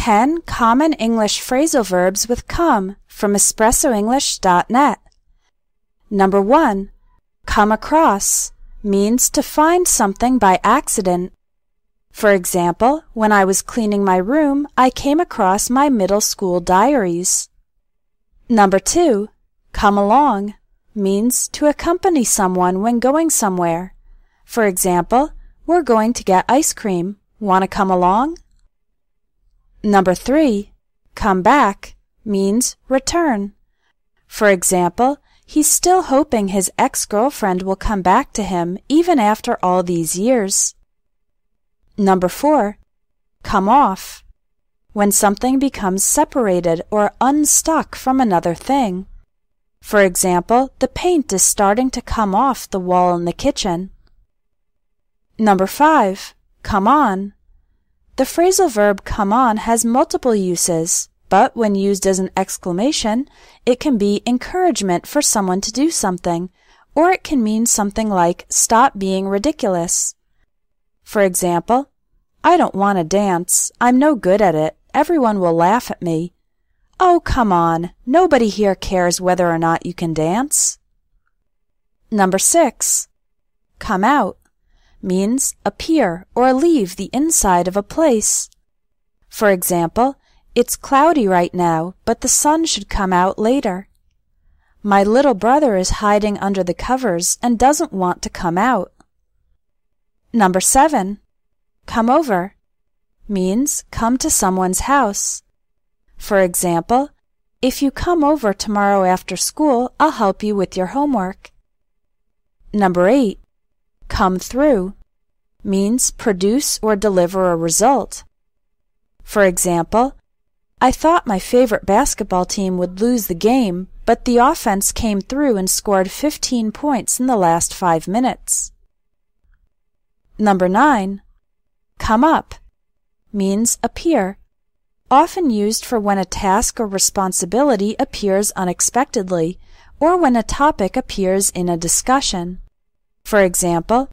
10 Common English Phrasal Verbs with Come from EspressoEnglish.net. Number 1. Come across means to find something by accident. For example, when I was cleaning my room, I came across my middle school diaries. Number 2. Come along means to accompany someone when going somewhere. For example, we're going to get ice cream. Want to come along? Number three, come back means return. For example, he's still hoping his ex-girlfriend will come back to him even after all these years. Number four, come off. When something becomes separated or unstuck from another thing. For example, the paint is starting to come off the wall in the kitchen. Number five, come on the phrasal verb come on has multiple uses, but when used as an exclamation, it can be encouragement for someone to do something, or it can mean something like stop being ridiculous. For example, I don't want to dance. I'm no good at it. Everyone will laugh at me. Oh, come on. Nobody here cares whether or not you can dance. Number six. Come out means appear or leave the inside of a place. For example, it's cloudy right now, but the sun should come out later. My little brother is hiding under the covers and doesn't want to come out. Number seven, come over means come to someone's house. For example, if you come over tomorrow after school, I'll help you with your homework. Number eight, come through means produce or deliver a result. For example, I thought my favorite basketball team would lose the game, but the offense came through and scored 15 points in the last five minutes. Number 9. Come up means appear, often used for when a task or responsibility appears unexpectedly or when a topic appears in a discussion. For example,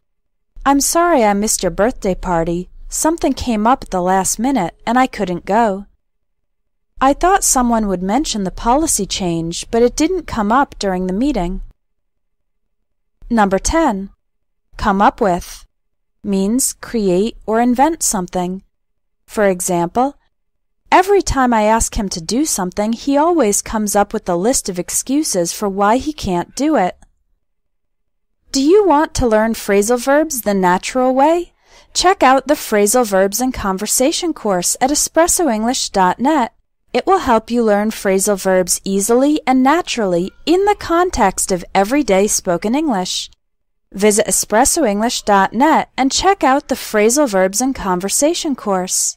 I'm sorry I missed your birthday party. Something came up at the last minute and I couldn't go. I thought someone would mention the policy change, but it didn't come up during the meeting. Number 10. Come up with means create or invent something. For example, every time I ask him to do something, he always comes up with a list of excuses for why he can't do it. Do you want to learn phrasal verbs the natural way? Check out the Phrasal Verbs and Conversation course at espressoenglish.net. It will help you learn phrasal verbs easily and naturally in the context of everyday spoken English. Visit espressoenglish.net and check out the Phrasal Verbs and Conversation course.